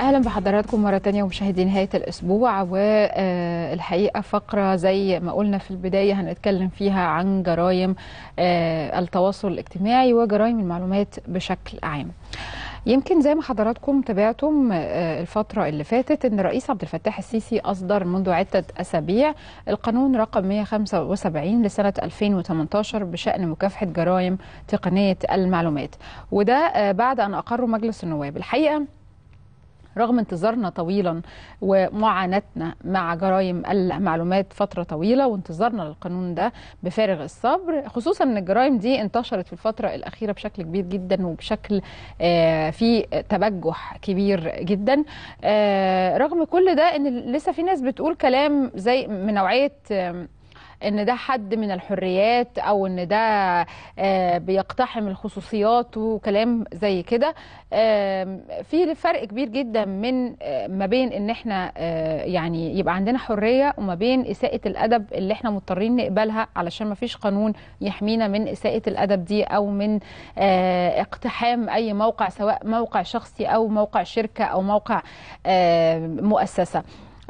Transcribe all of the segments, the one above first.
اهلا بحضراتكم مره تانية ومشاهدي نهايه الاسبوع والحقيقه فقره زي ما قلنا في البدايه هنتكلم فيها عن جرائم آه، التواصل الاجتماعي وجرائم المعلومات بشكل عام يمكن زي ما حضراتكم تابعتم آه، الفترة اللي فاتت أن الرئيس عبد الفتاح السيسي أصدر منذ عدة أسابيع القانون رقم 175 لسنة 2018 بشأن مكافحة جرائم تقنية المعلومات وده آه، بعد أن أقره مجلس النواب الحقيقة رغم انتظارنا طويلا ومعاناتنا مع جرائم المعلومات فتره طويله وانتظارنا للقانون ده بفارغ الصبر خصوصا ان الجرائم دي انتشرت في الفتره الاخيره بشكل كبير جدا وبشكل آه، في تبجح كبير جدا آه، رغم كل ده ان لسه في ناس بتقول كلام زي من نوعيه ان ده حد من الحريات او ان ده آه، بيقتحم الخصوصيات وكلام زي كده في فرق كبير جدا من آه، ما بين ان احنا آه، يعني يبقى عندنا حريه وما بين اساءه الادب اللي احنا مضطرين نقبلها علشان ما فيش قانون يحمينا من اساءه الادب دي او من اقتحام اي موقع سواء موقع شخصي او موقع شركه او موقع مؤسسه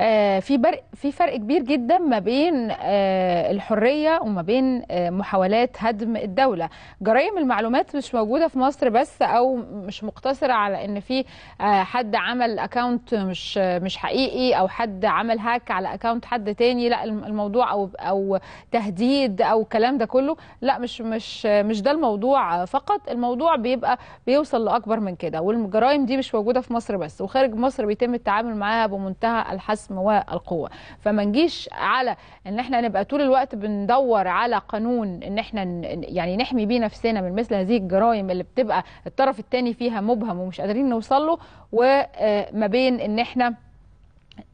آه، في برق في فرق كبير جدا ما بين آه، الحريه وما بين آه، محاولات هدم الدوله جرائم المعلومات مش موجوده في مصر بس او مش مقتصره على ان في حد عمل اكونت مش مش حقيقي او حد عمل هاك على اكونت حد تاني لا الموضوع او او تهديد او الكلام ده كله لا مش مش مش ده الموضوع فقط الموضوع بيبقى بيوصل لاكبر من كده والجرائم دي مش موجوده في مصر بس وخارج مصر بيتم التعامل معاها بمنتهى الحسم الجسم والقوه فما نجيش على ان احنا نبقى طول الوقت بندور على قانون ان احنا يعني نحمي بيه نفسنا من مثل هذه الجرائم اللي بتبقى الطرف الثاني فيها مبهم ومش قادرين نوصل له وما آه، بين ان احنا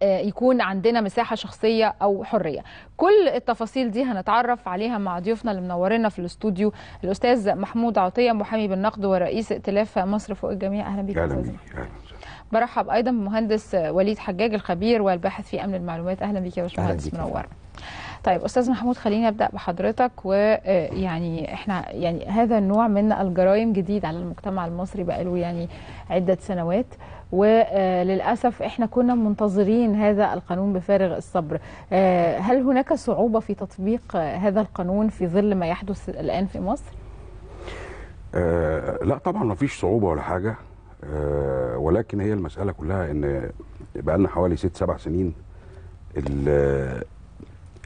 آه، يكون عندنا مساحه شخصيه او حريه كل التفاصيل دي هنتعرف عليها مع ضيوفنا اللي منورنا في الاستوديو الاستاذ محمود عطيه محامي بالنقد ورئيس ائتلاف مصر فوق الجميع اهلا بك اهلا بك برحب ايضا بمهندس وليد حجاج الخبير والباحث في امن المعلومات اهلا بك يا باشمهندس منور طيب استاذ محمود خليني ابدا بحضرتك ويعني آه، احنا يعني هذا النوع من الجرائم جديد على المجتمع المصري بقاله يعني عده سنوات وللاسف آه، احنا كنا منتظرين هذا القانون بفارغ الصبر آه، هل هناك صعوبه في تطبيق هذا القانون في ظل ما يحدث الان في مصر؟ آه لا طبعا ما فيش صعوبه ولا حاجه آه، ولكن هي المساله كلها ان بقى لنا حوالي ست سبع سنين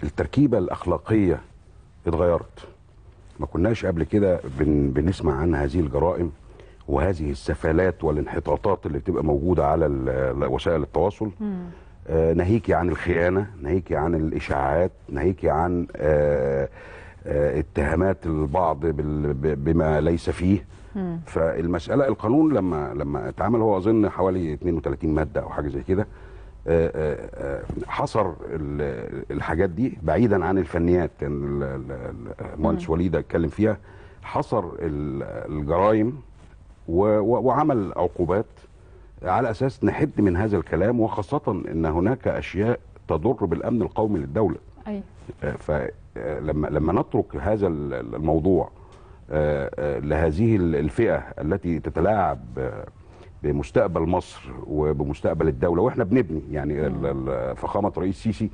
التركيبه الاخلاقيه اتغيرت ما كناش قبل كده بن بنسمع عن هذه الجرائم وهذه السفالات والانحطاطات اللي بتبقى موجوده على وسائل التواصل آه ناهيكي عن الخيانه ناهيكي عن الاشاعات ناهيكي عن آه آه اتهامات البعض بما ليس فيه فالمساله القانون لما لما اتعمل هو اظن حوالي 32 ماده او حاجه زي كده آه، آه، آه، حصر الحاجات دي بعيدا عن الفنيات المهندس وليد اتكلم فيها حصر الجرائم وعمل عقوبات على اساس نحد من هذا الكلام وخاصه ان هناك اشياء تضر بالامن القومي للدوله ايوه. فلما لما نترك هذا الموضوع لهذه الفئه التي تتلاعب بمستقبل مصر وبمستقبل الدوله واحنا بنبني يعني فخامه رئيس سيسي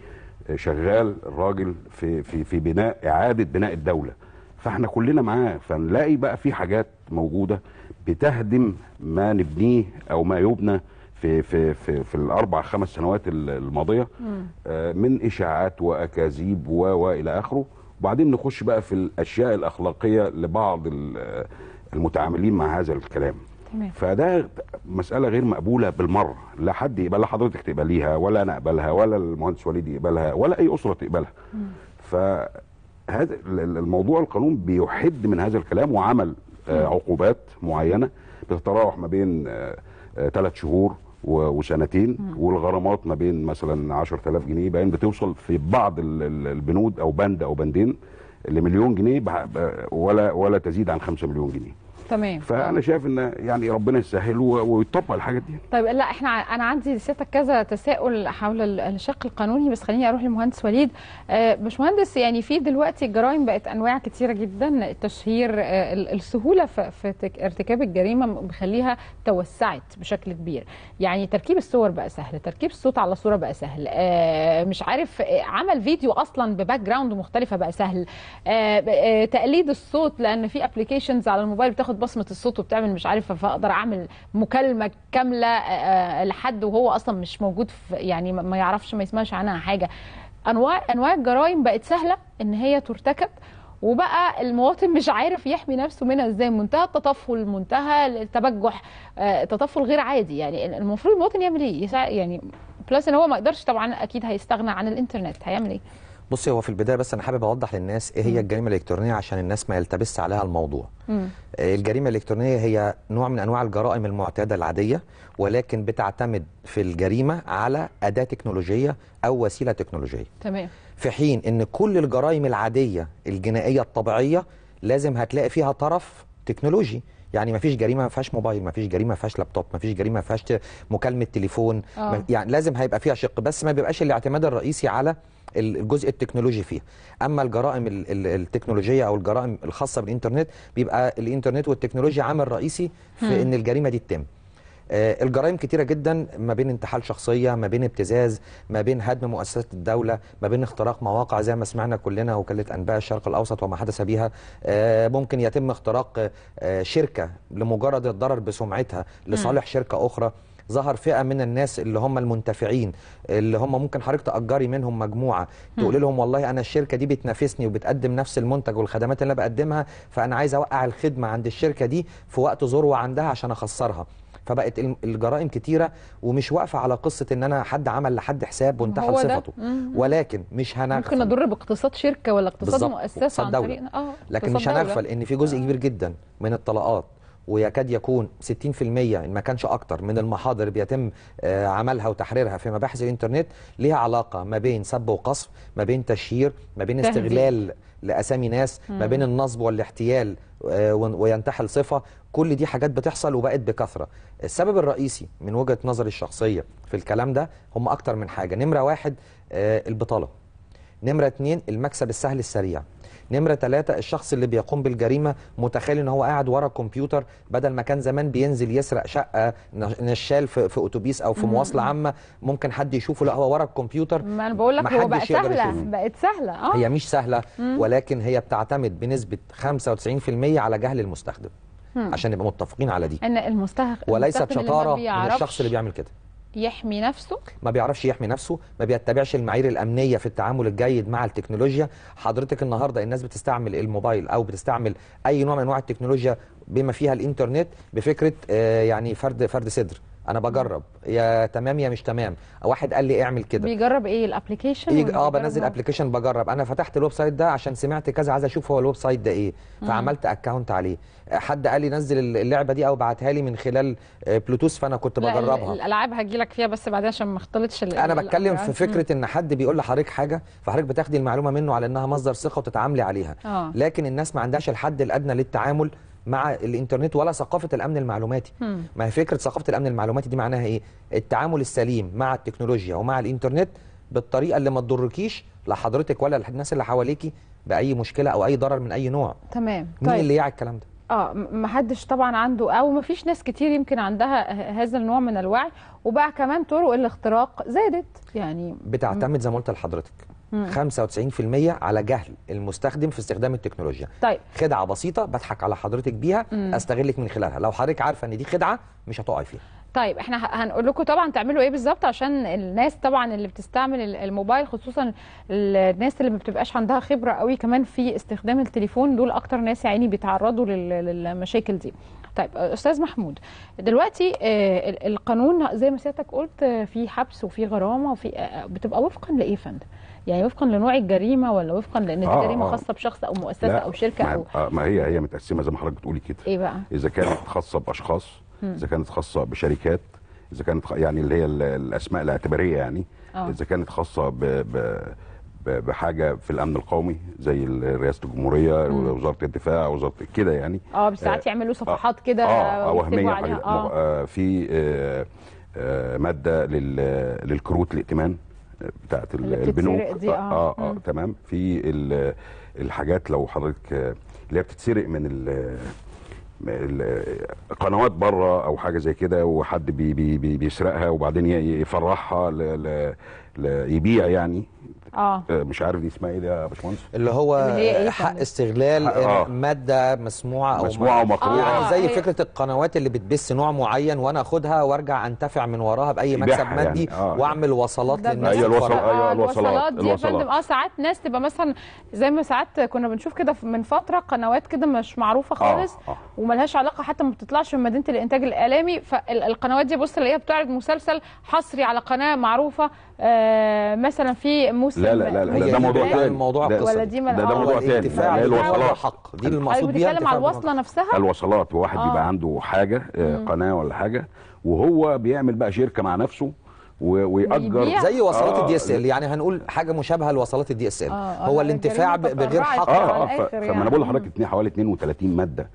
شغال الراجل في في في بناء اعاده بناء الدوله فاحنا كلنا معاه فنلاقي بقى في حاجات موجوده بتهدم ما نبنيه او ما يبنى في في في, في الاربع خمس سنوات الماضيه آه، من اشاعات واكاذيب و والى اخره وبعدين نخش بقى في الاشياء الاخلاقيه لبعض المتعاملين مع هذا الكلام تمام. فده مسألة غير مقبولة بالمرة لا حد يقبل لا حضرتك تقبليها ولا أنا أقبلها ولا المهندس وليد يقبلها ولا أي أسرة تقبلها فهذا الموضوع القانون بيحد من هذا الكلام وعمل آه، عقوبات معينة بتتراوح ما بين ثلاث آه، آه، شهور وسنتين والغرامات ما بين مثلا 10000 جنيه بعدين بتوصل في بعض البنود او بند او بندين لمليون جنيه ولا ولا تزيد عن 5 مليون جنيه تمام فانا شايف ان يعني ربنا يسهل ويطبق الحاجات دي طيب لا احنا انا عندي لسيادتك كذا تساؤل حول الشق القانوني بس خليني اروح للمهندس وليد آه، باشمهندس يعني في دلوقتي الجرائم بقت انواع كتيره جدا التشهير آه، السهوله في ارتكاب الجريمه مخليها توسعت بشكل كبير يعني تركيب الصور بقى سهل تركيب الصوت على صوره بقى سهل آه، مش عارف عمل فيديو اصلا بباك جراوند مختلفه بقى سهل تقليد الصوت لان في ابلكيشنز على الموبايل بتاخد بتاخد بصمه الصوت وبتعمل مش عارفه فاقدر اعمل مكالمه كامله آه، آه، لحد وهو اصلا مش موجود في يعني ما يعرفش ما يسمعش عنها حاجه انواع انواع الجرائم بقت سهله ان هي ترتكب وبقى المواطن مش عارف يحمي نفسه منها ازاي منتهى التطفل منتهى التبجح آه، تطفل غير عادي يعني المفروض المواطن يعمل ايه يعني بلس ان هو ما يقدرش طبعا اكيد هيستغنى عن الانترنت هيعمل ايه بصي هو في البدايه بس انا حابب اوضح للناس ايه هي الجريمه الالكترونيه عشان الناس ما يلتبس عليها الموضوع. مم. الجريمه الالكترونيه هي نوع من انواع الجرائم المعتاده العاديه ولكن بتعتمد في الجريمه على اداه تكنولوجيه او وسيله تكنولوجيه. تمام. في حين ان كل الجرائم العاديه الجنائيه الطبيعيه لازم هتلاقي فيها طرف تكنولوجي. يعني ما فيش جريمه ما فيهاش موبايل ما فيش جريمه ما فيهاش لابتوب ما فيش جريمه ما فيهاش مكالمه تليفون آه. يعني لازم هيبقى فيها شق بس ما بيبقاش الاعتماد الرئيسي على الجزء التكنولوجي فيها اما الجرائم التكنولوجيه او الجرائم الخاصه بالانترنت بيبقى الانترنت والتكنولوجيا عامل رئيسي في ان الجريمه دي تتم آه، الجرائم كتيرة جدا ما بين انتحال شخصية ما بين ابتزاز ما بين هدم مؤسسات الدولة ما بين اختراق مواقع زي ما سمعنا كلنا وكالة أنباء الشرق الأوسط وما حدث بها آه، ممكن يتم اختراق آه، شركة لمجرد الضرر بسمعتها لصالح شركة أخرى ظهر فئه من الناس اللي هم المنتفعين اللي هم ممكن حضرتك تاجري منهم مجموعه تقول لهم والله انا الشركه دي بتنافسني وبتقدم نفس المنتج والخدمات اللي انا بقدمها فانا عايز اوقع الخدمه عند الشركه دي في وقت ذروه عندها عشان اخسرها فبقت الجرائم كتيره ومش واقفه على قصه ان انا حد عمل لحد حساب وانتحل صفته ولكن مش هنغفل ممكن اضر باقتصاد شركه ولا اقتصاد مؤسسه عن طريق اه لكن مش هنغفل ان في جزء كبير جدا من الطلاقات ويكاد يكون 60% ان ما كانش اكتر من المحاضر بيتم آه، عملها وتحريرها في مباحث الانترنت ليها علاقه ما بين سب وقصف ما بين تشهير ما بين استغلال لاسامي ناس ما بين النصب والاحتيال آه، وينتحل صفه كل دي حاجات بتحصل وبقت بكثره السبب الرئيسي من وجهه نظري الشخصيه في الكلام ده هم اكتر من حاجه نمره واحد آه، البطاله نمره اتنين المكسب السهل السريع نمره ثلاثة الشخص اللي بيقوم بالجريمه متخيل ان هو قاعد ورا الكمبيوتر بدل ما كان زمان بينزل يسرق شقه نشال في, في اتوبيس او في مواصله عامه ممكن حد يشوفه لا هو ورا الكمبيوتر ما انا بقول لك هو بقت سهله بقت سهله اه هي مش سهله ولكن هي بتعتمد بنسبه 95% على جهل المستخدم عشان نبقى متفقين على دي ان المستخدم وليس شطاره من الشخص اللي بيعمل كده يحمي نفسه ما بيعرفش يحمي نفسه ما بيتبعش المعايير الامنيه في التعامل الجيد مع التكنولوجيا حضرتك النهارده الناس بتستعمل الموبايل او بتستعمل اي نوع من انواع التكنولوجيا بما فيها الانترنت بفكره آه، يعني فرد فرد صدر انا بجرب يا تمام يا مش تمام واحد قال لي اعمل كده بيجرب ايه الابلكيشن يج... اه بنزل ابلكيشن بجرب انا فتحت الويب سايت ده عشان سمعت كذا عايز اشوف هو الويب سايت ده ايه فعملت اكونت عليه حد قال لي نزل اللعبه دي او بعتها لي من خلال بلوتوث آه، فانا كنت بجربها الالعاب هجي لك فيها بس بعدين عشان ما اختلطش انا بتكلم في فكره ان حد بيقول لحضرتك حاجه فحضرتك بتاخدي المعلومه منه على انها مصدر ثقه وتتعاملي عليها أوه. لكن الناس ما عندهاش الحد الادنى للتعامل مع الانترنت ولا ثقافه الامن المعلوماتي ما هي فكره ثقافه الامن المعلوماتي دي معناها ايه التعامل السليم مع التكنولوجيا ومع الانترنت بالطريقه اللي ما تضركيش لا حضرتك ولا الناس اللي حواليكي باي مشكله او اي ضرر من اي نوع تمام مين طيب. اللي يعي الكلام ده اه ما حدش طبعا عنده او ما فيش ناس كتير يمكن عندها هذا النوع من الوعي وبقى كمان طرق الاختراق زادت يعني بتعتمد زي ما قلت لحضرتك 95% على جهل المستخدم في استخدام التكنولوجيا طيب خدعه بسيطه بضحك على حضرتك بيها مم. استغلك من خلالها لو حضرتك عارفه ان دي خدعه مش هتقعي فيها طيب احنا هنقول لكم طبعا تعملوا ايه بالظبط عشان الناس طبعا اللي بتستعمل الموبايل خصوصا الناس اللي ما بتبقاش عندها خبره قوي كمان في استخدام التليفون دول اكتر ناس يا عيني بيتعرضوا للمشاكل دي طيب استاذ محمود دلوقتي آه، القانون زي ما سيادتك قلت آه، في حبس وفي غرامه وفي آه، بتبقى وفقا لايه يا فندم يعني وفقا لنوع الجريمه ولا وفقا لان آه جريمه آه خاصه بشخص او مؤسسه او شركه ما او آه ما هي هي متقسمه زي ما حضرتك بتقولي كده ايه بقى اذا كانت خاصه باشخاص اذا كانت خاصه بشركات اذا كانت يعني اللي هي الاسماء الاعتباريه يعني آه. اذا كانت خاصه ب, ب بحاجه في الامن القومي زي رئاسه الجمهوريه وزاره الدفاع وزاره كده يعني اه ساعات آه، يعملوا آه، صفحات كده اه, آه، وهميه آه. في آه ماده للكروت الائتمان بتاعت البنوك دي اه اه, آه تمام في الحاجات لو حضرتك اللي هي بتتسرق من ال قنوات بره او حاجه زي كده وحد بي بي بيسرقها وبعدين يفرحها ل ل يبيع يعني آه. اه مش عارف دي اسمها ايه ده يا باشمهندس اللي هو اللي إيه حق استغلال آه. ماده مسموعه او مسموعه ومقروءه يعني آه، زي أيوة. فكره القنوات اللي بتبث نوع معين وانا اخدها وارجع انتفع من وراها باي مكسب يعني. مادي يعني. آه. واعمل وصلات للناس ايوه الوصل آه، ايوه الوصلات دي يا فندم اه ساعات ناس تبقى مثلا زي ما ساعات كنا بنشوف كده من فتره قنوات كده مش معروفه خالص آه. آه. وملهاش علاقه حتى ما بتطلعش من مدينه الانتاج الاعلامي فالقنوات دي بص تلاقيها بتعرض مسلسل حصري على قناه معروفه آه مثلا في موسم لا لا لا, لا ده موضوع تاني موضوع ولا دي ده, ده موضوع تاني لا الوصلات حق دي المقصود بيها أيوة، بيتكلم على الوصله نفسها الوصلات واحد آه. يبقى عنده حاجه آه، قناه ولا حاجه وهو بيعمل بقى شركه مع نفسه ويأجر زي وصلات آه الدي اس ال يعني هنقول حاجه مشابهه لوصلات الدي اس ال هو الانتفاع بغير حق اه اه, آه،, آه، فما انا يعني. بقول لحضرتك حوالي 32 ماده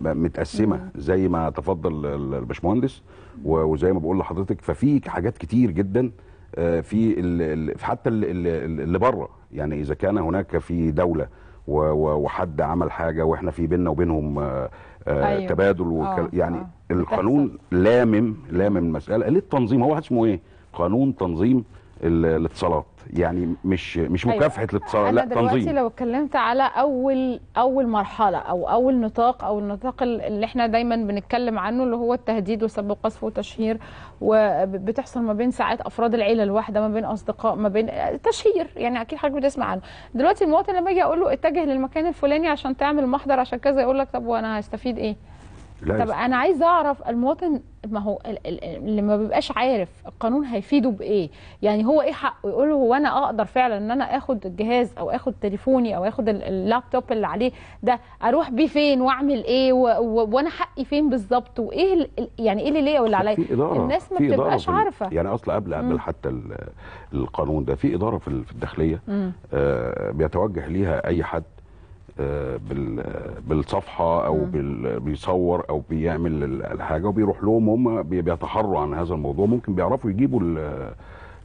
متقسمه زي ما تفضل الباشمهندس وزي ما بقول لحضرتك ففي حاجات كتير جدا آه، في ال حتى اللي بره يعني اذا كان هناك في دوله وحد عمل حاجه واحنا في بيننا وبينهم آه، آه، أيوة. تبادل وكل... يعني أوه. القانون بتحصل. لامم لامم المساله ليه التنظيم هو اسمه ايه قانون تنظيم الاتصالات يعني مش مش أيوة. مكافحه أيوة. للتصالح لا دلوقتي تنظيم دلوقتي لو اتكلمت على اول اول مرحله او اول نطاق او النطاق اللي احنا دايما بنتكلم عنه اللي هو التهديد وسب وقذف وتشهير وبتحصل ما بين ساعات افراد العيله الواحده ما بين اصدقاء ما بين تشهير يعني اكيد حضرتك بتسمع عنه دلوقتي المواطن لما اجي اقول له اتجه للمكان الفلاني عشان تعمل محضر عشان كذا يقول لك طب وانا هستفيد ايه لا طب انا عايز اعرف المواطن ما هو اللي ما بيبقاش عارف القانون هيفيده بايه يعني هو ايه حقه يقول له هو انا اقدر فعلا ان انا اخد الجهاز او اخد تليفوني او اخد اللابتوب اللي عليه ده اروح بيه فين واعمل ايه وانا حقي فين بالظبط وايه يعني ايه اللي ليا واللي عليا الناس ما بتبقاش عارفه يعني اصلا قبل قبل حتى القانون ده في اداره في الداخليه آه بيتوجه ليها اي حد بالصفحه او بيصور او بيعمل الحاجه وبيروح لهم هم بيتحروا عن هذا الموضوع ممكن بيعرفوا يجيبوا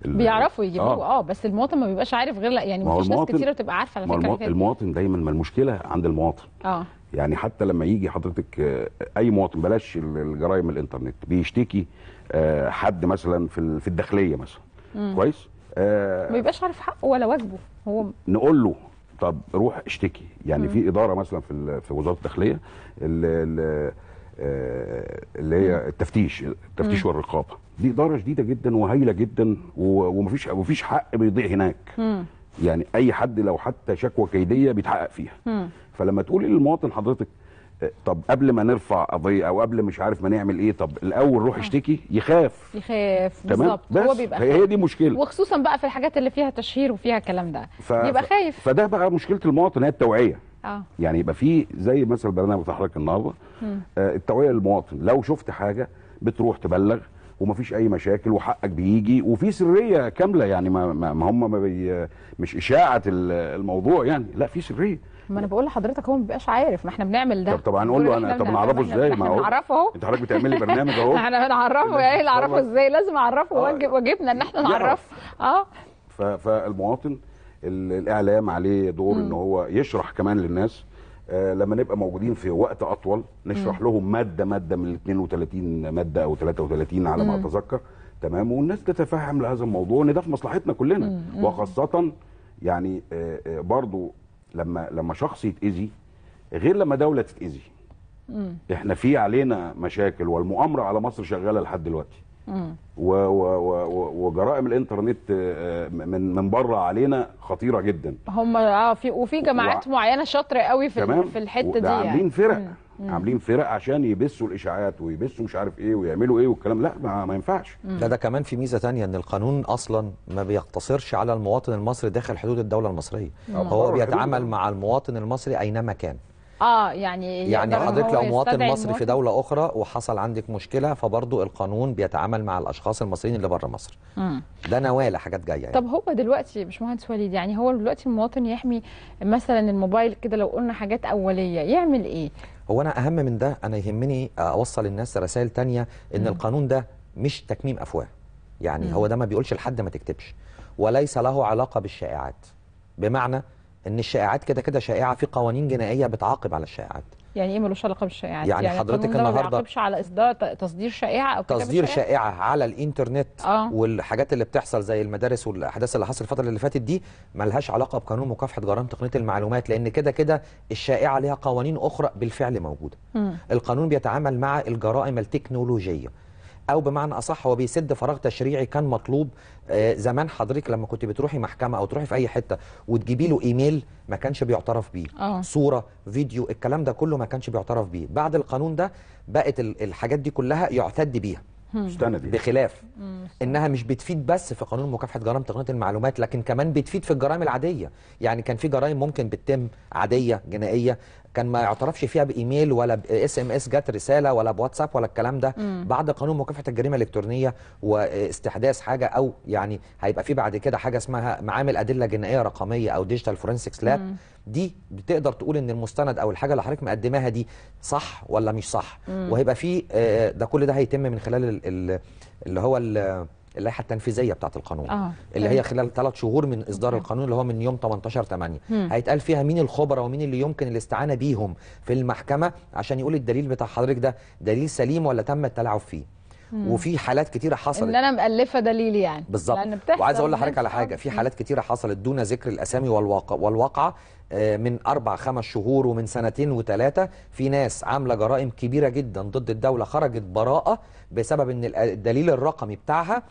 بيعرفوا يجيبوه آه. اه بس المواطن ما بيبقاش عارف غير لا يعني مفيش ناس كتير بتبقى عارفه على فكره المواطن, المواطن دايما ما المشكله عند المواطن اه يعني حتى لما يجي حضرتك آه، اي مواطن بلاش الجرائم الانترنت بيشتكي آه، حد مثلا في الداخليه مثلا مم. كويس آه ما بيبقاش عارف حقه ولا واجبه هو نقول له طب روح اشتكي يعني في اداره مثلا في في وزاره الداخليه اللي, آه، اللي هي التفتيش التفتيش والرقابه دي اداره جديده جدا وهايله جدا ومفيش مفيش حق بيضيع هناك يعني اي حد لو حتى شكوى كيديه بيتحقق فيها فلما تقول إيه للمواطن حضرتك طب قبل ما نرفع قضيه او قبل مش عارف ما نعمل ايه طب الاول روح آه. اشتكي يخاف يخاف بالظبط هو بيبقى خايف هي دي مشكله وخصوصا بقى في الحاجات اللي فيها تشهير وفيها الكلام ده ف... يبقى خايف فده بقى مشكله المواطن هي التوعيه اه يعني يبقى في زي مثلا برنامج بتاع حضرتك النهارده آه التوعيه للمواطن لو شفت حاجه بتروح تبلغ ومفيش اي مشاكل وحقك بيجي وفي سريه كامله يعني ما, ما هم ما بي مش اشاعه الموضوع يعني لا في سريه ما انا بقول لحضرتك هو ما بيبقاش عارف ما احنا بنعمل ده طب طب هنقول له انا طب نعرفه ازاي ما هو نعرفه اهو انت حضرتك بتعملي برنامج اهو احنا هنعرفه ايه نعرفه ازاي لازم اعرفه آه، واجبنا ان احنا نعرفه اه فالمواطن الاعلام عليه دور ان هو يشرح كمان للناس آه، لما نبقى موجودين في وقت اطول نشرح م. لهم ماده ماده من ال 32 ماده او 33 على ما اتذكر تمام والناس تتفهم لهذا الموضوع ان ده في مصلحتنا كلنا م. وخاصه يعني آه، برضو لما لما شخص يتاذي غير لما دوله تتاذي احنا في علينا مشاكل والمؤامره على مصر شغاله لحد دلوقتي و و و وجرائم الانترنت آه، من من بره علينا خطيره جدا هم اه في وفي جماعات و... معينه شاطره قوي في في الحته دي يعني فرق فرق مم. عاملين فرق عشان يبثوا الاشاعات ويبثوا مش عارف ايه ويعملوا ايه والكلام لا ما, ما ينفعش لا ده كمان في ميزه ثانيه ان القانون اصلا ما بيقتصرش على المواطن المصري داخل حدود الدوله المصريه مم. هو بيتعامل مع المواطن المصري اينما كان اه يعني يعني حضرتك لو مواطن مصري في دوله اخرى وحصل عندك مشكله فبرضه القانون بيتعامل مع الاشخاص المصريين اللي بره مصر مم. ده نواله حاجات جايه يعني. طب هو دلوقتي مش مهندس وليد يعني هو دلوقتي المواطن يحمي مثلا الموبايل كده لو قلنا حاجات اوليه يعمل ايه هو انا اهم من ده انا يهمني آه، اوصل الناس رسائل تانية ان م. القانون ده مش تكميم افواه يعني م. هو ده ما بيقولش لحد ما تكتبش وليس له علاقه بالشائعات بمعنى ان الشائعات كده كده شائعه في قوانين جنائيه بتعاقب على الشائعات يعني ايه ملوش علاقه بالشائعات يعني, يعني حضرتك النهارده ما على اصدار تصدير شائعه او تصدير شائعة؟, شائعه على الانترنت آه. والحاجات اللي بتحصل زي المدارس والاحداث اللي حصلت الفتره اللي فاتت دي ملهاش علاقه بقانون مكافحه جرائم تقنيه المعلومات لان كده كده الشائعه ليها قوانين اخرى بالفعل موجوده م. القانون بيتعامل مع الجرائم التكنولوجيه او بمعنى اصح هو بيسد فراغ تشريعي كان مطلوب آه، زمان حضرتك لما كنت بتروحي محكمه او تروحي في اي حته وتجيبي له ايميل ما كانش بيعترف بيه أوه. صوره فيديو الكلام ده كله ما كانش بيعترف بيه بعد القانون ده بقت الحاجات دي كلها يعتد بيها بخلاف انها مش بتفيد بس في قانون مكافحه جرائم تقنيه المعلومات لكن كمان بتفيد في الجرائم العاديه يعني كان في جرائم ممكن بتتم عاديه جنائيه كان ما يعترفش فيها بايميل ولا باس ام اس جت رساله ولا بواتساب ولا الكلام ده مم. بعد قانون مكافحه الجريمه الالكترونيه واستحداث حاجه او يعني هيبقى في بعد كده حاجه اسمها معامل ادله جنائيه رقميه او ديجيتال فورنسكس لاب دي بتقدر تقول ان المستند او الحاجه اللي حضرتك مقدماها دي صح ولا مش صح مم. وهيبقى في آه، ده كل ده هيتم من خلال اللي هو اللائحه التنفيذيه بتاعه القانون آه. اللي هي خلال ثلاث شهور من اصدار القانون اللي هو من يوم 18 8 هيتقال فيها مين الخبراء ومين اللي يمكن الاستعانه بيهم في المحكمه عشان يقول الدليل بتاع حضرتك ده دليل سليم ولا تم التلاعب فيه مم. وفي حالات كتيره حصلت ان انا مألفه دليل يعني بالظبط وعايز اقول لحضرتك على حاجه في حالات كتيره حصلت دون ذكر الاسامي والواقع والواقعه آه، من أربع خمس شهور ومن سنتين وثلاثة في ناس عاملة جرائم كبيرة جدا ضد الدولة خرجت براءة بسبب أن الدليل الرقمي بتاعها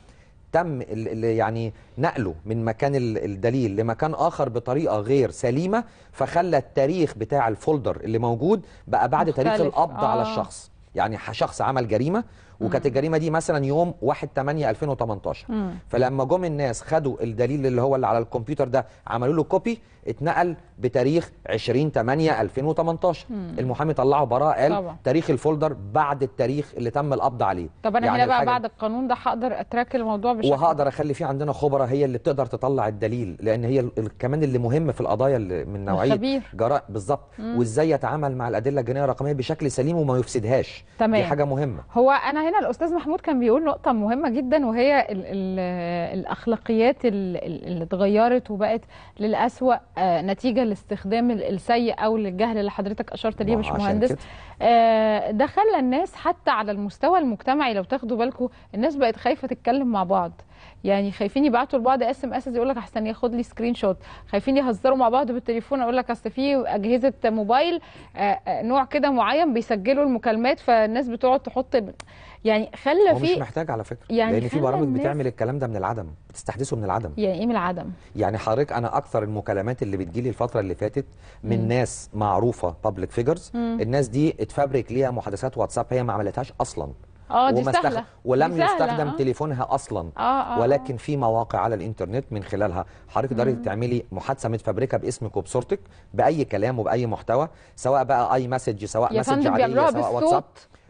تم يعني نقله من مكان الدليل لمكان اخر بطريقه غير سليمه فخلى التاريخ بتاع الفولدر اللي موجود بقى بعد مختلف. تاريخ القبض آه. على الشخص يعني شخص عمل جريمه وكانت الجريمه دي مثلا يوم 1 8 2018 فلما جم الناس خدوا الدليل اللي هو اللي على الكمبيوتر ده عملوا له كوبي اتنقل بتاريخ 20 8 2018 المحامي طلعه براءه قال طبعا. تاريخ الفولدر بعد التاريخ اللي تم القبض عليه طب انا يعني هنا بقى بعد القانون ده هقدر اتراك الموضوع بشكل وهقدر اخلي فيه عندنا خبراء هي اللي بتقدر تطلع الدليل لان هي كمان اللي مهم في القضايا اللي من نوعيه جرائم بالظبط وازاي يتعامل مع الادله الجنائيه الرقميه بشكل سليم وما يفسدهاش تمام. دي حاجه مهمه هو انا هنا الاستاذ محمود كان بيقول نقطه مهمه جدا وهي الـ الـ الاخلاقيات اللي اتغيرت وبقت للاسوء آه، نتيجه لاستخدام السيء او للجهل اللي حضرتك اشرت ليه يا باشمهندس آه، ده خلى الناس حتى على المستوى المجتمعي لو تاخدوا بالكم الناس بقت خايفه تتكلم مع بعض يعني خايفين يبعتوا لبعض اس ام اس يقول لك احسن ياخد لي سكرين شوت خايفين يهزروا مع بعض بالتليفون اقول لك اصل في اجهزه موبايل آه، نوع كده معين بيسجلوا المكالمات فالناس بتقعد تحط يعني خلى في مش محتاج على فكره يعني لان في برامج بتعمل الكلام ده من العدم بتستحدثه من العدم يعني ايه من العدم يعني حضرتك انا اكثر المكالمات اللي بتجيلي الفتره اللي فاتت من م. ناس معروفه بابليك فيجرز الناس دي اتفبرك ليها محادثات واتساب هي ما عملتهاش اصلا اه دي سهلة استخ... ولم دي يستخدم آه. تليفونها اصلا آه،, آه آه. ولكن في مواقع على الانترنت من خلالها حضرتك تقدري تعملي محادثه متفبركه باسمك وبصورتك باي كلام وباي محتوى سواء بقى اي مسج سواء مسج عادي سواء واتساب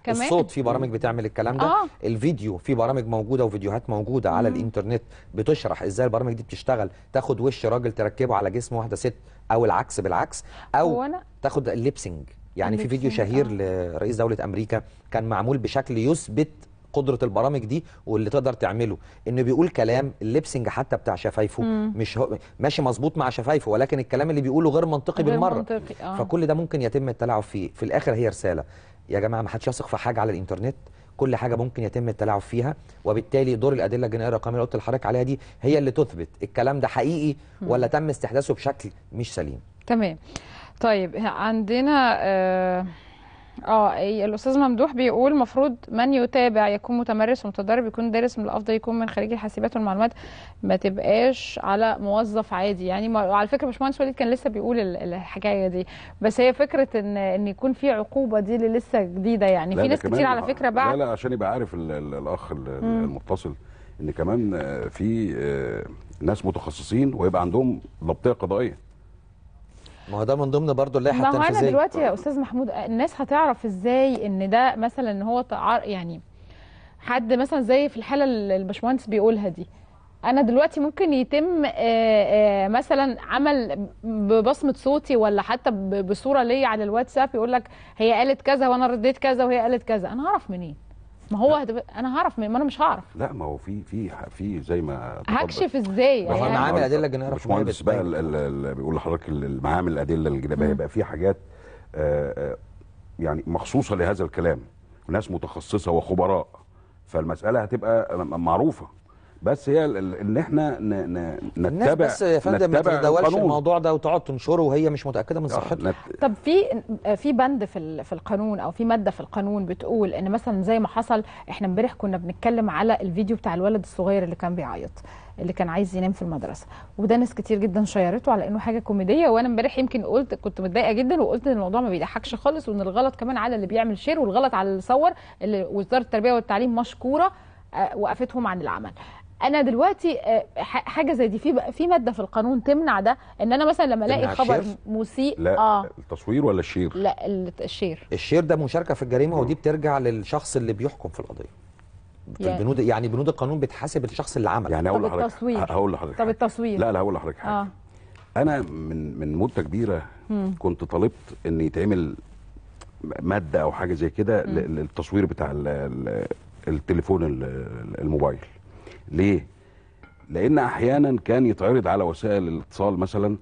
كمان. الصوت في برامج بتعمل الكلام ده آه. الفيديو في برامج موجوده وفيديوهات موجوده على مم. الانترنت بتشرح ازاي البرامج دي بتشتغل تاخد وش راجل تركبه على جسم واحده ست او العكس بالعكس او تاخد الليبسنج يعني الليبسنج. في فيديو شهير آه. لرئيس دوله امريكا كان معمول بشكل يثبت قدرة البرامج دي واللي تقدر تعمله انه بيقول كلام الليبسنج حتى بتاع شفايفه مم. مش هو ماشي مظبوط مع شفايفه ولكن الكلام اللي بيقوله غير منطقي غير بالمره منطقي. آه. فكل ده ممكن يتم التلاعب فيه في الاخر هي رساله يا جماعه ما حدش يثق في حاجه على الانترنت كل حاجه ممكن يتم التلاعب فيها وبالتالي دور الادله الجنائيه الرقميه اللي قلت لحضرتك عليها دي هي اللي تثبت الكلام ده حقيقي ولا تم استحداثه بشكل مش سليم تمام طيب عندنا آه اه الاستاذ ممدوح بيقول المفروض من يتابع يكون متمرس ومتدرب يكون دارس من الافضل يكون من خريج الحاسبات والمعلومات ما تبقاش على موظف عادي يعني ما... وعلى فكره باشمهندس وليد كان لسه بيقول الحكايه دي بس هي فكره ان ان يكون في عقوبه دي اللي لسه جديده يعني في ناس كتير على فكره آه، بعد لا لا عشان يبقى عارف الاخ المتصل ان كمان آه، في آه، ناس متخصصين ويبقى عندهم ضبطيه قضائيه ما هو ده من ضمن برضه اللائحه التنفيذيه ما هو انا دلوقتي يا استاذ محمود الناس هتعرف ازاي ان ده مثلا ان هو يعني حد مثلا زي في الحاله اللي الباشمهندس بيقولها دي انا دلوقتي ممكن يتم مثلا عمل ببصمه صوتي ولا حتى بصوره ليا على الواتساب يقول لك هي قالت كذا وانا رديت كذا وهي قالت كذا انا هعرف منين إيه؟ ما هو انا هعرف ما انا مش هعرف لا ما هو في في في زي ما هكشف ازاي يعني عامل ادله جنائيه مش مهندس بقى بيقول لحضرتك المعامل الادله الجنائيه بقى في حاجات آه، آه، يعني مخصوصه لهذا الكلام ناس متخصصه وخبراء فالمساله هتبقى معروفه بس هي ان احنا نتبع بس يا فندم ما تتداولش الموضوع ده وتقعد تنشره وهي مش متاكده من آه، صحته نت... طب في في بند في في القانون او في ماده في القانون بتقول ان مثلا زي ما حصل احنا امبارح كنا بنتكلم على الفيديو بتاع الولد الصغير اللي كان بيعيط اللي كان عايز ينام في المدرسه وده ناس كتير جدا شيرته على انه حاجه كوميديه وانا امبارح يمكن قلت كنت متضايقه جدا وقلت ان الموضوع ما بيضحكش خالص وان الغلط كمان على اللي بيعمل شير والغلط على اللي صور اللي وزاره التربيه والتعليم مشكوره آه، وقفتهم عن العمل انا دلوقتي آه، حاجه زي دي في في ماده في القانون تمنع ده ان انا مثلا لما الاقي خبر مسيء لا آه التصوير ولا الشير لا الشير الشير ده مشاركه في الجريمه ودي بترجع للشخص اللي بيحكم في القضيه في يعني البنود يعني, يعني بنود القانون بتحاسب الشخص اللي عمل يعني هقول لحضرتك هقول لحضرتك طب التصوير لا لا هقول لحضرتك آه. حاجه آه. انا من من مده كبيره مم. كنت طالبت ان يتعمل ماده او حاجه زي كده للتصوير بتاع التليفون الموبايل ليه؟ لأن أحيانا كان يتعرض على وسائل الاتصال مثلا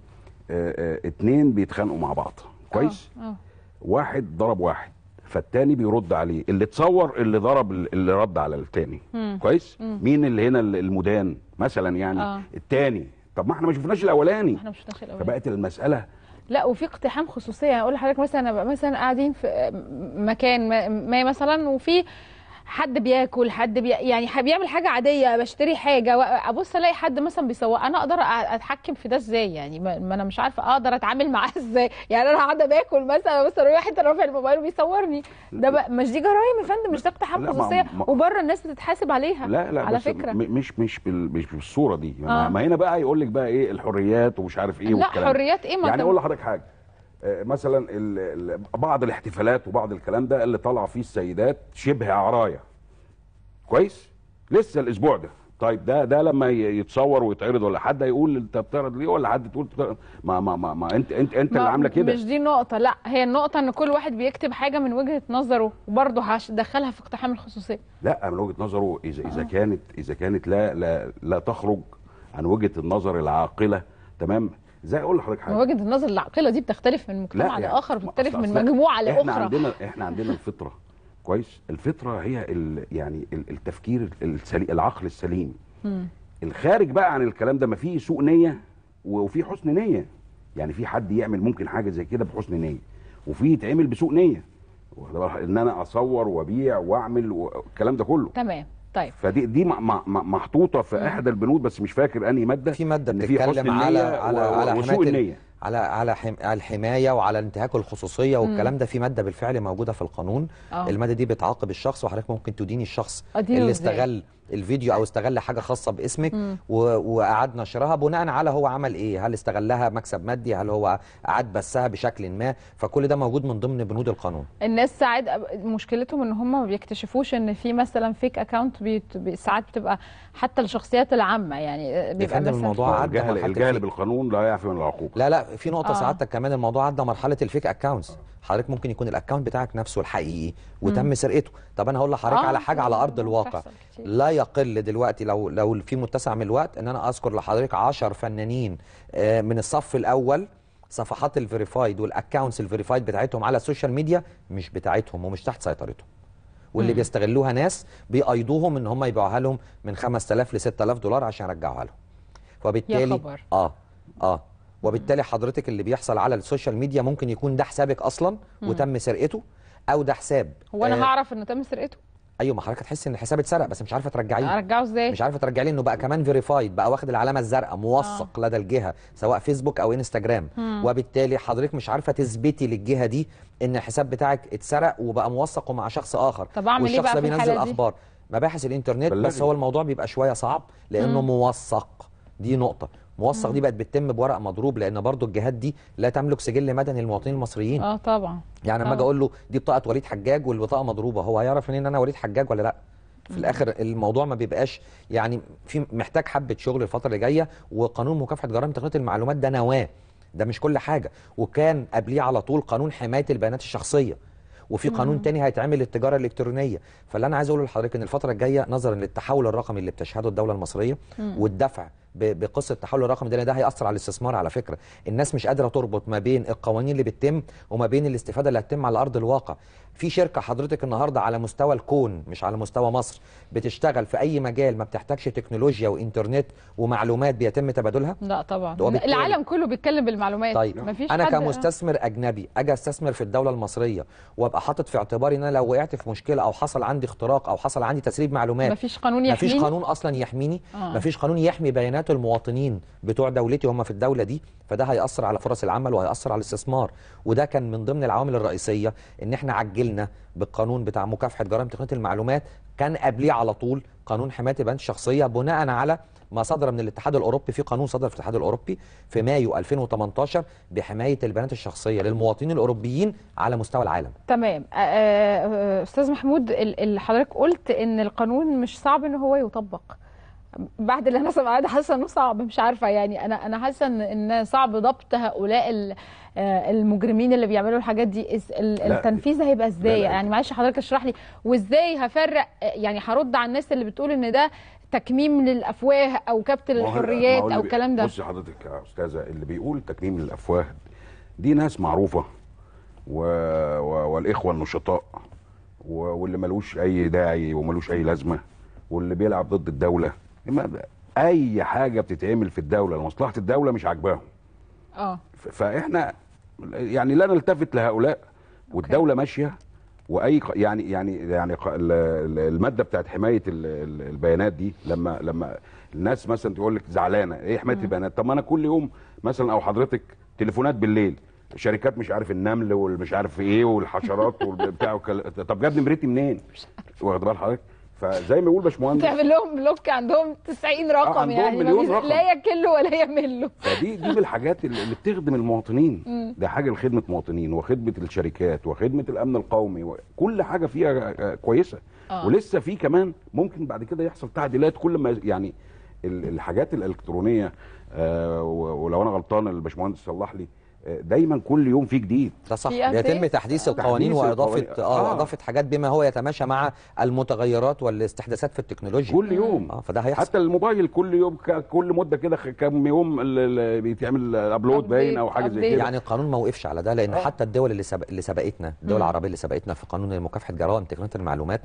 آه، آه، اتنين بيتخانقوا مع بعض كويس؟ آه، واحد ضرب واحد فالتاني بيرد عليه اللي اتصور اللي ضرب اللي رد على التاني مم. كويس مم. مين اللي هنا المدان مثلا يعني آه. التاني طب ما احنا ما شفناش الاولاني احنا ما شفناش الاولاني فبقت المساله لا وفي اقتحام خصوصيه اقول لحضرتك مثلا مثلا قاعدين في مكان ما مثلا وفي حد بياكل حد بي... يعني بيعمل حاجه عاديه بشتري حاجه ابص الاقي حد مثلا بيسوق انا اقدر اتحكم في ده ازاي يعني ما انا مش عارفه اقدر اتعامل معاه ازاي يعني انا قاعده باكل مثلا بص الاقي واحد رافع الموبايل وبيصورني ده ب... مش دي جرايم يا فندم مش ده اقتحام خصوصيه وبره الناس بتتحاسب عليها لا لا على فكره مش مش بال... مش بالصوره دي آه. ما هنا بقى يقول لك بقى ايه الحريات ومش عارف ايه والكلام لا حريات ايه ما يعني اقول لحضرتك حاجه آه، مثلا بعض الاحتفالات وبعض الكلام ده اللي طالعه فيه السيدات شبه عرايا كويس لسه الاسبوع ده طيب ده ده لما يتصور ويتعرض ولا حد هيقول انت بتعرض ليه ولا حد تقول ما ما ما, ما انت انت انت ما اللي عامله كده مش دي نقطه لا هي النقطه ان كل واحد بيكتب حاجه من وجهه نظره وبرده هدخلها في اقتحام الخصوصيه لا من وجهه نظره اذا اذا كانت اذا كانت لا لا لا تخرج عن وجهه النظر العاقله تمام زي اقول لحضرتك حاجه وجهه النظر العاقله دي بتختلف من مجتمع يعني لاخر بتختلف من مجموعه لاخرى احنا عندنا احنا عندنا الفطره كويس الفطره هي ال يعني التفكير السليم العقل السليم م. الخارج بقى عن الكلام ده ما في سوء نيه وفي حسن نيه يعني في حد يعمل ممكن حاجه زي كده بحسن نيه وفي يتعمل بسوء نيه ان انا اصور وابيع واعمل والكلام ده كله تمام طيب فدي دي محطوطه في احدى البنود بس مش فاكر انهي ماده في ماده بتتكلم على على على وسوء النيه على على الحمايه وعلى انتهاك الخصوصيه والكلام ده في ماده بالفعل موجوده في القانون أوه. الماده دي بتعاقب الشخص وحضرتك ممكن تديني الشخص اللي استغل الفيديو او استغل حاجه خاصه باسمك واعاد نشرها بناء على هو عمل ايه هل استغلها مكسب مادي هل هو اعاد بثها بشكل ما فكل ده موجود من ضمن بنود القانون الناس ساعات مشكلتهم ان هم ما بيكتشفوش ان في مثلا فيك اكونت ساعات بتبقى حتى الشخصيات العامه يعني آه، بيبقى مثلا الموضوع عدى الجهل, الجهل بالقانون لا يعفي من العقوبه لا لا في نقطه آه. سعادتك كمان الموضوع عدى مرحله الفيك اكونتس حضرتك ممكن يكون الاكونت بتاعك نفسه الحقيقي وتم سرقته طب انا هقول لحضرتك آه على حاجه على ارض آه، الواقع لا يقل دلوقتي لو لو في متسع من الوقت ان انا اذكر لحضرتك 10 فنانين آه، من الصف الاول صفحات الفيريفايد والاكونتس الفيريفايد بتاعتهم على السوشيال ميديا مش بتاعتهم ومش تحت سيطرتهم واللي مم. بيستغلوها ناس بيقيدوهم ان هم يبيعوها لهم من 5000 ل 6000 دولار عشان يرجعوها لهم فبالتالي يا خبر. اه اه وبالتالي حضرتك اللي بيحصل على السوشيال ميديا ممكن يكون ده حسابك اصلا وتم سرقته او ده حساب هو انا آه هعرف انه تم سرقته ايوه ما حضرتك هتحس ان الحساب اتسرق بس مش عارفه ترجعيه ارجعه ازاي مش عارفه ترجعيه لانه بقى كمان فيريفايد بقى واخد العلامه الزرقاء موثق آه. لدى الجهه سواء فيسبوك او انستجرام مم. وبالتالي حضرتك مش عارفه تثبتي للجهه دي ان الحساب بتاعك اتسرق وبقى موثق ومع شخص اخر طب اعمل ايه بقى ده بينزل اخبار مباحث الانترنت بلغي. بس هو الموضوع بيبقى شويه صعب لانه مم. موثق دي نقطه موثق دي بقت بتتم بورق مضروب لان برضو الجهات دي لا تملك سجل مدني للمواطنين المصريين اه طبعا يعني لما اجي آه. اقول له دي بطاقه وليد حجاج والبطاقه مضروبه هو هيعرف منين ان انا وليد حجاج ولا لا في الاخر الموضوع ما بيبقاش يعني في محتاج حبه شغل الفتره اللي جايه وقانون مكافحه جرائم تقنيه المعلومات ده نواه ده مش كل حاجه وكان قبليه على طول قانون حمايه البيانات الشخصيه وفي قانون مم. تاني هيتعمل للتجاره الالكترونيه فاللي انا عايز اقوله لحضرتك ان الفتره الجايه نظرا للتحول الرقمي اللي بتشهده الدوله المصريه مم. والدفع بقصه التحول الرقمي ده ده هياثر على الاستثمار على فكره الناس مش قادره تربط ما بين القوانين اللي بتتم وما بين الاستفاده اللي هتتم على ارض الواقع في شركه حضرتك النهارده على مستوى الكون مش على مستوى مصر بتشتغل في اي مجال ما بتحتاجش تكنولوجيا وانترنت ومعلومات بيتم تبادلها لا طبعا العالم كله بيتكلم بالمعلومات طيب مفيش انا كمستثمر اجنبي اجي استثمر في الدوله المصريه وابقى حاطط في اعتباري ان انا لو وقعت في مشكله او حصل عندي اختراق او حصل عندي تسريب معلومات مفيش قانون يحميني مفيش قانون اصلا يحميني آه. مفيش قانون يحمي بيانات بيانات المواطنين بتوع دولتي وهم في الدوله دي فده هياثر على فرص العمل وهياثر على الاستثمار وده كان من ضمن العوامل الرئيسيه ان احنا عجلنا بالقانون بتاع مكافحه جرائم تقنيه المعلومات كان قبليه على طول قانون حمايه البيانات الشخصيه بناء على ما صدر من الاتحاد الاوروبي في قانون صدر في الاتحاد الاوروبي في مايو 2018 بحمايه البيانات الشخصيه للمواطنين الاوروبيين على مستوى العالم. تمام استاذ محمود حضرتك قلت ان القانون مش صعب ان هو يطبق. بعد اللي انا سمعته ده حاسه انه صعب مش عارفه يعني انا انا حاسه ان صعب ضبط هؤلاء آه، المجرمين اللي بيعملوا الحاجات دي التنفيذ هيبقى ازاي يعني معلش حضرتك اشرح لي وازاي هفرق يعني هرد على الناس اللي بتقول ان ده تكميم للافواه او كبت للحريات او الكلام ده بصي حضرتك يا استاذه اللي بيقول تكميم للافواه دي ناس معروفه و... و... والاخوه النشطاء و... واللي ملوش اي داعي وملوش اي لازمه واللي بيلعب ضد الدوله اي حاجه بتتعمل في الدوله لمصلحه الدوله مش عاجباهم اه فاحنا يعني لا نلتفت لهؤلاء والدوله ماشيه واي يعني يعني يعني الماده بتاعت حمايه البيانات دي لما لما الناس مثلا تقول لك زعلانه ايه حمايه البيانات طب ما انا كل يوم مثلا او حضرتك تليفونات بالليل شركات مش عارف النمل والمش عارف ايه والحشرات والبتاع طب جاب نمرتي منين واخد بال حضرتك فزي ما بيقول باشمهندس تعمل لهم بلوك عندهم 90 آه، رقم عندهم يعني مليون رقم. لا يكل ولا يمل فدي دي من الحاجات اللي بتخدم المواطنين ده حاجه لخدمه مواطنين وخدمه الشركات وخدمه الامن القومي وكل حاجه فيها آه، كويسه آه. ولسه في كمان ممكن بعد كده يحصل تعديلات كل ما يعني الحاجات الالكترونيه آه ولو انا غلطان الباشمهندس صلح لي دايما كل يوم في جديد ده صح بيتم تحديث آه. القوانين واضافه آه،, اه اضافه حاجات بما هو يتماشى مع المتغيرات والاستحداثات في التكنولوجيا كل يوم اه فده هيحصل حتى الموبايل كل يوم كل مده كده كم يوم بيتعمل ابلود باين او حاجه زي كده يعني القانون ما وقفش على ده لان آه. حتى الدول اللي سبق اللي سبقتنا الدول العربيه اللي سبقتنا في قانون مكافحه جرائم تقنيه المعلومات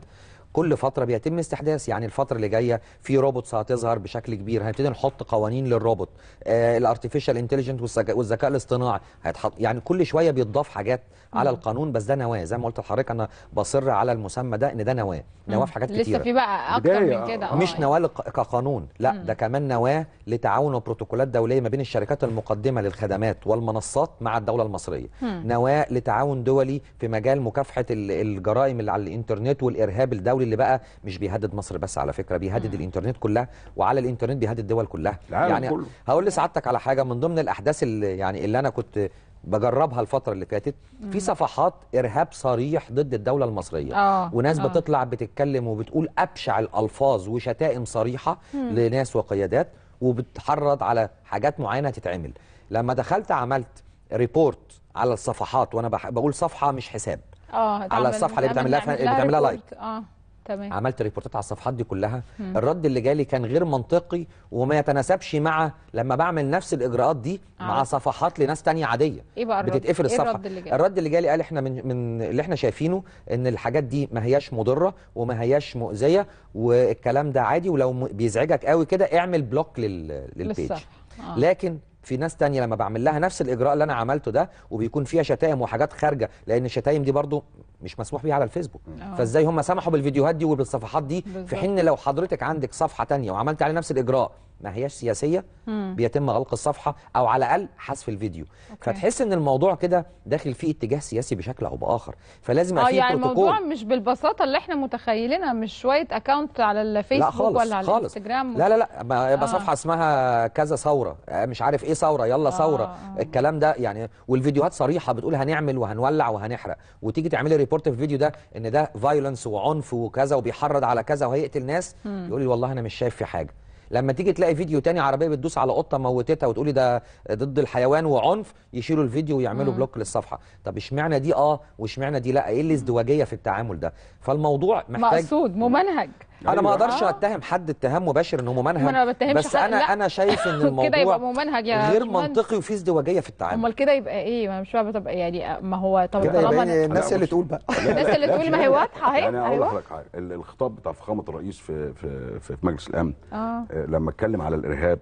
كل فتره بيتم استحداث يعني الفتره اللي جايه في روبوتس هتظهر بشكل كبير هنبتدي نحط قوانين للروبوت الارتفيشال آه، انتليجنت والذكاء الاصطناعي هيتحط يعني كل شويه بيتضاف حاجات على القانون بس ده نواه زي ما قلت لحضرتك انا بصر على المسمى ده ان ده نواه نواه في حاجات لسه كتيره لسه في بقى اكتر من آه، كده مش آه، نواه يعني. كقانون لا مم. ده كمان نواه لتعاون وبروتوكولات دوليه ما بين الشركات المقدمه للخدمات والمنصات مع الدوله المصريه مم. نواه لتعاون دولي في مجال مكافحه الجرائم اللي على الانترنت والارهاب الدولي اللي بقى مش بيهدد مصر بس على فكره بيهدد مم. الانترنت كلها وعلى الانترنت بيهدد الدول كلها يعني كله. هقول لسعادتك على حاجه من ضمن الاحداث اللي يعني اللي انا كنت بجربها الفتره اللي فاتت في صفحات ارهاب صريح ضد الدوله المصريه آه. وناس آه. بتطلع بتتكلم وبتقول ابشع الالفاظ وشتائم صريحه مم. لناس وقيادات وبتحرض على حاجات معينه تتعمل لما دخلت عملت ريبورت على الصفحات وانا بقول صفحه مش حساب آه على الصفحه اللي بتعملها اللي بتعملها لايك آه. تمام. عملت ريبورتات على الصفحات دي كلها مم. الرد اللي جالي كان غير منطقي وما يتناسبش مع لما بعمل نفس الاجراءات دي آه. مع صفحات لناس تانية عاديه ايه بقى الرد؟ إيه الصفحه الرد, اللي جالي؟ الرد اللي جالي قال احنا من من اللي احنا شايفينه ان الحاجات دي ما هياش مضره وما هياش مؤذيه والكلام ده عادي ولو بيزعجك قوي كده اعمل بلوك لل... للبيج آه. لكن في ناس تانية لما بعمل لها نفس الإجراء اللي أنا عملته ده وبيكون فيها شتائم وحاجات خارجة لأن الشتايم دي برضو مش مسموح بيها على الفيسبوك أوه. فإزاي هم سمحوا بالفيديوهات دي وبالصفحات دي بالزبط. في حين لو حضرتك عندك صفحة تانية وعملت عليها نفس الإجراء ما هياش سياسيه مم. بيتم غلق الصفحه او على الاقل حذف الفيديو أوكي. فتحس ان الموضوع كده داخل فيه اتجاه سياسي بشكل او باخر فلازم اكيد آه، يعني الموضوع مش بالبساطه اللي احنا متخيلينها مش شويه اكونت على الفيسبوك لا خالص ولا على خالص. الانستجرام لا لا لا يبقى آه. صفحه اسمها كذا ثوره آه، مش عارف ايه ثوره يلا آه. ثوره الكلام ده يعني والفيديوهات صريحه بتقول هنعمل وهنولع وهنحرق وتيجي تعملي ريبورت في الفيديو ده ان ده فايلنس وعنف وكذا وبيحرض على كذا وهيقتل ناس يقول لي والله انا مش شايف في حاجه لما تيجي تلاقي فيديو تاني عربيه بتدوس على قطه موتتها وتقولي ده ضد الحيوان وعنف يشيلوا الفيديو ويعملوا مم. بلوك للصفحه طب اشمعنى دي اه واشمعنى دي لا ايه الازدواجيه في التعامل ده فالموضوع محتاج مقصود ممنهج انا ما أيوة. اقدرش آه. اتهم حد اتهام مباشر انه ممنهج أنا ما بس انا لا. انا شايف ان الموضوع يبقى ممنهج يا غير منطقي وفي ازدواجيه في التعامل امال كده يبقى ايه ما مش فاهمه طب يعني ما هو طب طالما إيه؟ الناس اللي تقول بقى الناس اللي تقول ما هي يعني واضحه اهي انا اقول أيوة. لك حاجه الخطاب بتاع فخامه الرئيس في في في مجلس الامن آه. آه، لما اتكلم على الارهاب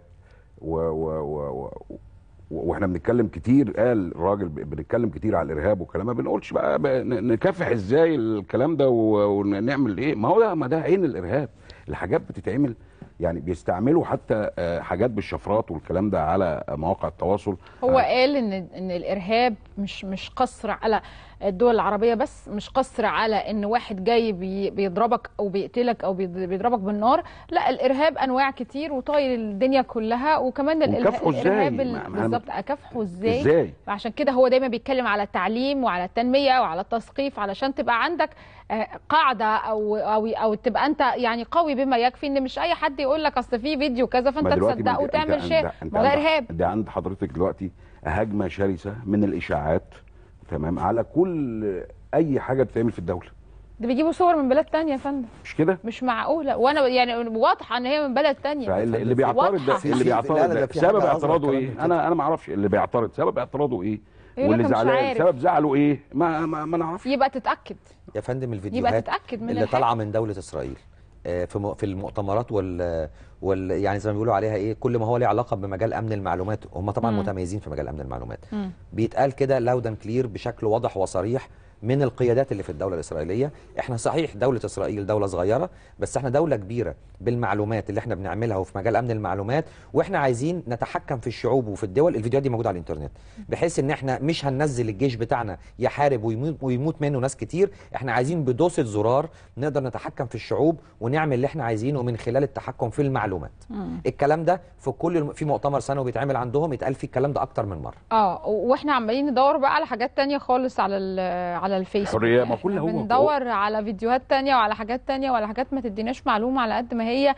و, و, و, و واحنا بنتكلم كتير قال الراجل بنتكلم كتير على الارهاب والكلام ما بنقولش بقى, بقى نكافح ازاي الكلام ده ونعمل ايه ما هو ده ما ده عين الارهاب الحاجات بتتعمل يعني بيستعملوا حتى آه، حاجات بالشفرات والكلام ده على مواقع التواصل هو آه. قال ان ان الارهاب مش مش قصر على الدول العربيه بس مش قصر على ان واحد جاي بيضربك او بيقتلك او بيضربك بالنار لا الارهاب انواع كتير وطاير الدنيا كلها وكمان الارهاب بالظبط اكافحه ازاي عشان كده هو دايما بيتكلم على التعليم وعلى التنميه وعلى التثقيف علشان تبقى عندك آه، قاعده او او او تبقى انت يعني قوي بما يكفي ان مش اي حد يقول لك اصل في فيديو كذا فانت تصدقه وتعمل شيء ده ارهاب ده عند حضرتك دلوقتي هجمه شرسه من الاشاعات تمام على كل اي حاجه بتتعمل في الدوله ده بيجيبوا صور من بلاد تانية يا فندم مش كده مش معقوله وانا يعني واضحه ان هي من بلد تانية اللي بيعترض ده اللي بيعترض ده سبب اعتراضه ايه انا انا ما اعرفش اللي بيعترض سبب اعتراضه ايه واللي زعلان سبب زعله ايه ما ما, ما نعرفش يبقى تتاكد يا فندم الفيديوهات يبقى تتاكد من اللي طالعه من دوله اسرائيل آه، في المؤتمرات وال وال يعني زي ما بيقولوا عليها ايه كل ما هو له علاقه بمجال امن المعلومات هم طبعا مم. متميزين في مجال امن المعلومات مم. بيتقال كده لاودن كلير بشكل واضح وصريح من القيادات اللي في الدولة الإسرائيلية احنا صحيح دولة إسرائيل دولة صغيرة بس احنا دولة كبيرة بالمعلومات اللي احنا بنعملها وفي مجال أمن المعلومات واحنا عايزين نتحكم في الشعوب وفي الدول الفيديوهات دي موجودة على الإنترنت بحيث ان احنا مش هننزل الجيش بتاعنا يحارب ويموت, ويموت منه ناس كتير احنا عايزين بدوسة زرار نقدر نتحكم في الشعوب ونعمل اللي احنا عايزينه من خلال التحكم في المعلومات مم. الكلام ده في كل في مؤتمر سنوي بيتعمل عندهم يتقال فيه الكلام ده اكتر من مره اه واحنا عمالين ندور بقى على حاجات تانية خالص على على على الفيسبوك حريه ما كل هو بندور على فيديوهات تانية وعلى حاجات تانية وعلى حاجات ما تديناش معلومه على قد ما هي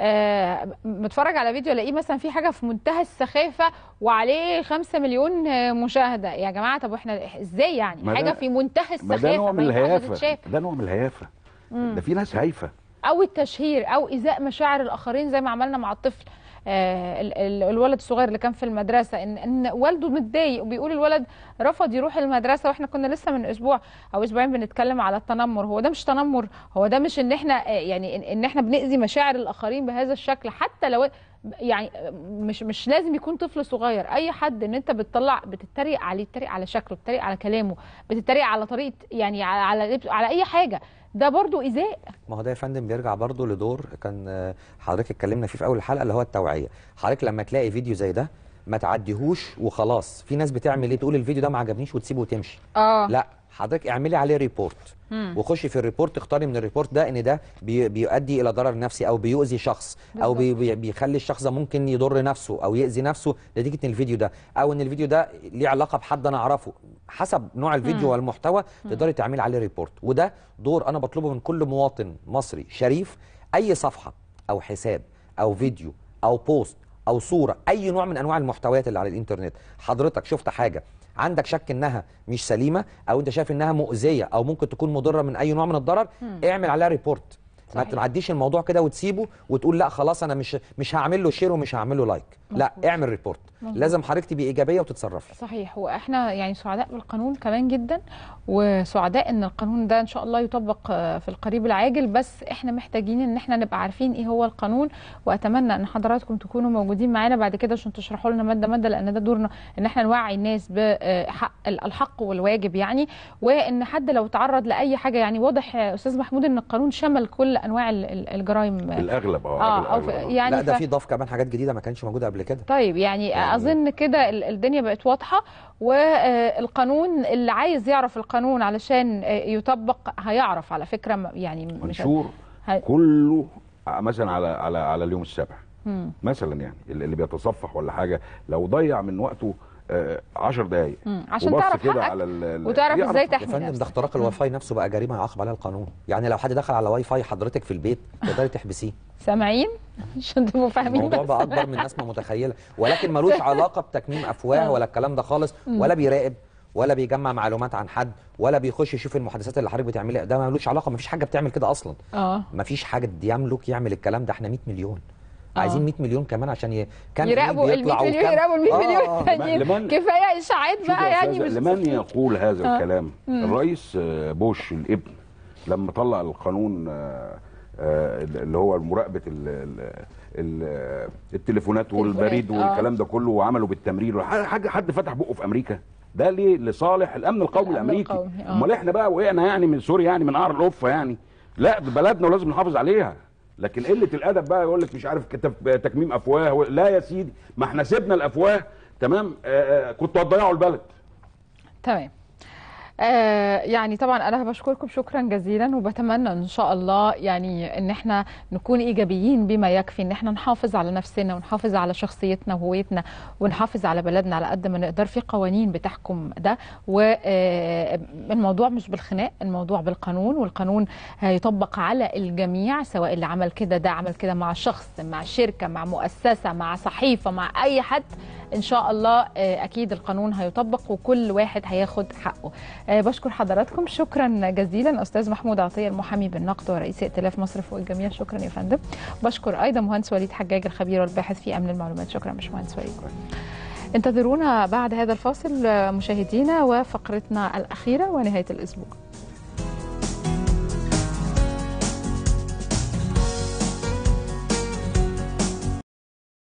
آه بتفرج على فيديو الاقيه مثلا في حاجه في منتهى السخافه وعليه 5 مليون آه، مشاهده يا جماعه طب واحنا ازاي يعني حاجه في منتهى السخافه ده نوع من الهيافه ده نوع من الهيافه ده في ناس هايفه او التشهير او ايذاء مشاعر الاخرين زي ما عملنا مع الطفل آه، الولد الصغير اللي كان في المدرسه ان ان والده متضايق وبيقول الولد رفض يروح المدرسه واحنا كنا لسه من اسبوع او اسبوعين بنتكلم على التنمر هو ده مش تنمر هو ده مش ان احنا آه، يعني ان احنا بنأذي مشاعر الاخرين بهذا الشكل حتى لو يعني مش مش لازم يكون طفل صغير اي حد ان انت بتطلع بتتريق عليه بتتريق على شكله بتتريق على كلامه بتتريق على طريقه يعني على على اي حاجه ده برضو إزاء ما هو ده يا فندم بيرجع برضو لدور كان آه، حضرتك اتكلمنا فيه في أول الحلقة اللي هو التوعية حضرتك لما تلاقي فيديو زي ده ما تعديهوش وخلاص في ناس بتعمل ايه تقول الفيديو ده ما عجبنيش وتسيبه وتمشي اه لا حضرتك اعملي عليه ريبورت وخشي في الريبورت اختاري من الريبورت ده ان ده بي بيؤدي الى ضرر نفسي او بيؤذي شخص او بي بيخلي الشخص ده ممكن يضر نفسه او يؤذي نفسه نتيجه ان الفيديو ده او ان الفيديو ده ليه علاقه بحد انا اعرفه حسب نوع الفيديو مم. والمحتوى تقدري تعملي عليه ريبورت وده دور انا بطلبه من كل مواطن مصري شريف اي صفحه او حساب او فيديو او بوست او صوره اي نوع من انواع المحتويات اللي على الانترنت حضرتك شفت حاجه عندك شك انها مش سليمه او انت شايف انها مؤذيه او ممكن تكون مضره من اي نوع من الضرر مم. اعمل عليها ريبورت ما تعديش الموضوع كده وتسيبه وتقول لا خلاص انا مش مش هعمل له شير ومش هعمل له لايك لا اعمل ريبورت لازم حضرتك تبقي ايجابيه وتتصرفي صحيح واحنا يعني سعداء بالقانون كمان جدا وسعداء ان القانون ده ان شاء الله يطبق آه، في القريب العاجل بس احنا محتاجين ان احنا نبقى عارفين ايه هو القانون واتمنى ان حضراتكم تكونوا موجودين معانا بعد كده عشان تشرحوا لنا ماده ماده لان ده دورنا ان احنا نوعي الناس بحق آه، الحق والواجب يعني وان حد لو تعرض لاي حاجه يعني واضح استاذ محمود ان القانون شمل كل انواع الجرائم الاغلب اه, آه أو يعني لا ده في ضاف كمان حاجات جديده ما كانش موجوده قبل كده طيب يعني, يعني اظن كده الدنيا بقت واضحه والقانون آه، اللي عايز يعرف القانون القانون علشان آه، يطبق هيعرف على فكره يعني منشور هي... كله مثلا على على على اليوم السابع مم. مثلا يعني اللي بيتصفح ولا حاجه لو ضيع من وقته 10 آه، دقائق عشان تعرف حقك على وتعرف ازاي تحمي يا فندم ده اختراق الواي فاي نفسه بقى جريمه يعاقب عليها القانون يعني لو حد دخل على واي فاي حضرتك في البيت تقدري تحبسيه سامعين عشان تبقوا فاهمين الموضوع بقى اكبر من الناس ما متخيله ولكن ملوش علاقه بتكميم افواه آه. ولا الكلام ده خالص ولا بيراقب ولا بيجمع معلومات عن حد ولا بيخش يشوف المحادثات اللي حضرتك بتعملها ده ملوش علاقه مفيش حاجه بتعمل كده اصلا اه مفيش حاجه يملك يعمل الكلام ده احنا 100 مليون آه. عايزين 100 مليون كمان عشان ي... كان يراقبوا ال 100 مليون يراقبوا ال 100 آه. مليون ثانيين لمن... كفايه اشاعات بقى يعني مش لمن يقول هذا أوه. الكلام مم. الرئيس آه، بوش الابن لما طلع القانون آه، اللي هو مراقبه التليفونات والبريد والكلام ده كله وعمله بالتمرير حاجه حد فتح بقه في امريكا ده ليه لصالح الامن القومي الأمن الامريكي آه. امال احنا بقى وقعنا يعني من سوريا يعني من قعر القفه يعني لا بلدنا ولازم نحافظ عليها لكن قله الادب بقى يقول لك مش عارف تكميم افواه لا يا سيدي ما احنا سيبنا الافواه تمام آه، آه، كنتوا هتضيعوا البلد تمام آه، يعني طبعا انا بشكركم شكرا جزيلا وبتمنى ان شاء الله يعني ان احنا نكون ايجابيين بما يكفي ان احنا نحافظ على نفسنا ونحافظ على شخصيتنا وهويتنا ونحافظ على بلدنا على قد ما نقدر في قوانين بتحكم ده والموضوع آه، مش بالخناق الموضوع بالقانون والقانون هيطبق على الجميع سواء اللي عمل كده ده عمل كده مع شخص مع شركه مع مؤسسه مع صحيفه مع اي حد ان شاء الله آه، اكيد القانون هيطبق وكل واحد هياخد حقه آه، بشكر حضراتكم شكرا جزيلا استاذ محمود عطيه المحامي بالنقد ورئيس ائتلاف مصر فوق الجميع شكرا يا فندم بشكر ايضا مهندس وليد حجاج الخبير والباحث في امن المعلومات شكرا باشمهندس وليد انتظرونا بعد هذا الفاصل آه، مشاهدينا وفقرتنا الاخيره ونهايه الاسبوع